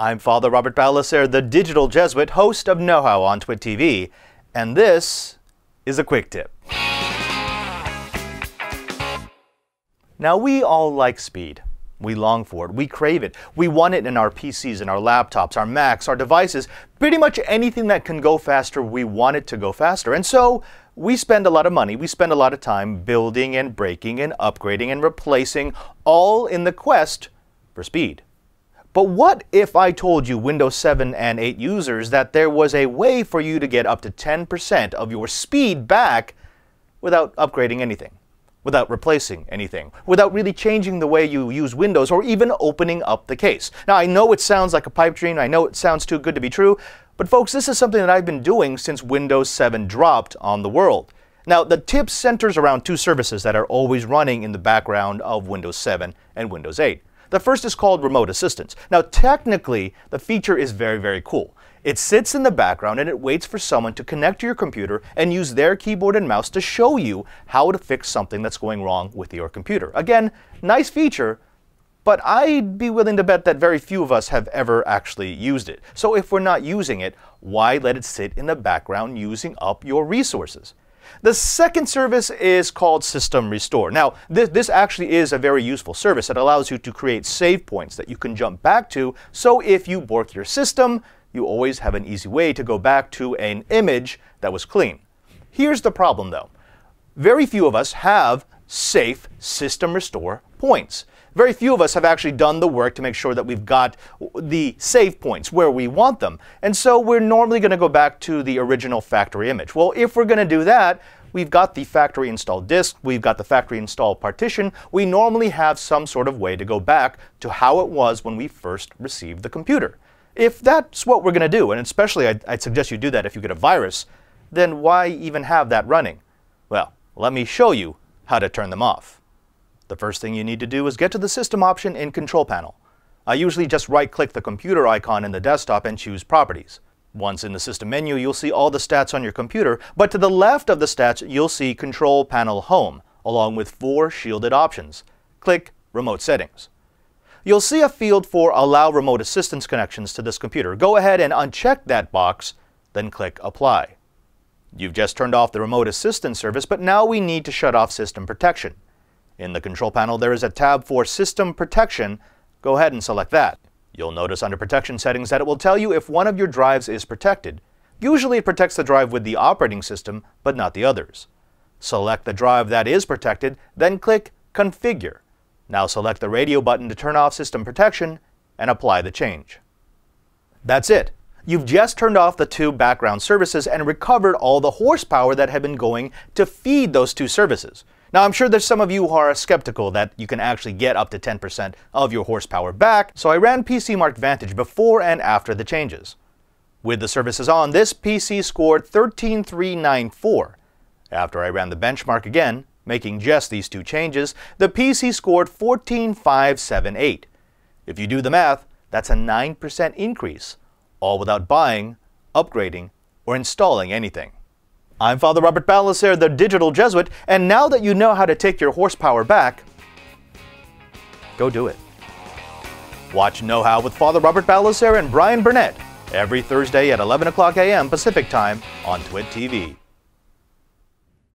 I'm Father Robert Ballaser, the digital Jesuit, host of Know How on Twit TV, and this is a quick tip. Now, we all like speed. We long for it. We crave it. We want it in our PCs, in our laptops, our Macs, our devices, pretty much anything that can go faster, we want it to go faster. And so we spend a lot of money, we spend a lot of time building and breaking and upgrading and replacing, all in the quest for speed. But what if I told you Windows 7 and 8 users that there was a way for you to get up to 10% of your speed back without upgrading anything, without replacing anything, without really changing the way you use Windows or even opening up the case? Now, I know it sounds like a pipe dream, I know it sounds too good to be true, but folks, this is something that I've been doing since Windows 7 dropped on the world. Now, the tip centers around two services that are always running in the background of Windows 7 and Windows 8. The first is called remote assistance. Now, technically, the feature is very, very cool. It sits in the background and it waits for someone to connect to your computer and use their keyboard and mouse to show you how to fix something that's going wrong with your computer. Again, nice feature, but I'd be willing to bet that very few of us have ever actually used it. So if we're not using it, why let it sit in the background using up your resources? The second service is called System Restore. Now, this, this actually is a very useful service It allows you to create save points that you can jump back to, so if you bork your system, you always have an easy way to go back to an image that was clean. Here's the problem, though. Very few of us have safe system restore points. Very few of us have actually done the work to make sure that we've got the save points where we want them. And so we're normally going to go back to the original factory image. Well, if we're going to do that, we've got the factory install disk, we've got the factory install partition, we normally have some sort of way to go back to how it was when we first received the computer. If that's what we're going to do, and especially I'd, I'd, suggest you do that if you get a virus, then why even have that running? Well, let me show you how to turn them off. The first thing you need to do is get to the System option in Control Panel. I usually just right-click the computer icon in the desktop and choose Properties. Once in the System menu, you'll see all the stats on your computer, but to the left of the stats, you'll see Control Panel Home, along with four shielded options. Click Remote Settings. You'll see a field for Allow Remote Assistance Connections to this computer. Go ahead and uncheck that box, then click Apply. You've just turned off the remote assistance service, but now we need to shut off system protection. In the control panel, there is a tab for system protection. Go ahead and select that. You'll notice under protection settings that it will tell you if one of your drives is protected. Usually it protects the drive with the operating system, but not the others. Select the drive that is protected, then click Configure. Now select the radio button to turn off system protection and apply the change. That's it you've just turned off the two background services and recovered all the horsepower that had been going to feed those two services. Now, I'm sure there's some of you who are skeptical that you can actually get up to 10% of your horsepower back, so I ran PC Mark Vantage before and after the changes. With the services on, this PC scored 13394. After I ran the benchmark again, making just these two changes, the PC scored 14578. If you do the math, that's a 9% increase all without buying, upgrading, or installing anything. I'm Father Robert Balaser, the Digital Jesuit, and now that you know how to take your horsepower back, go do it. Watch Know How with Father Robert Balaser and Brian Burnett every Thursday at 11 o'clock a.m. Pacific Time on TWID TV.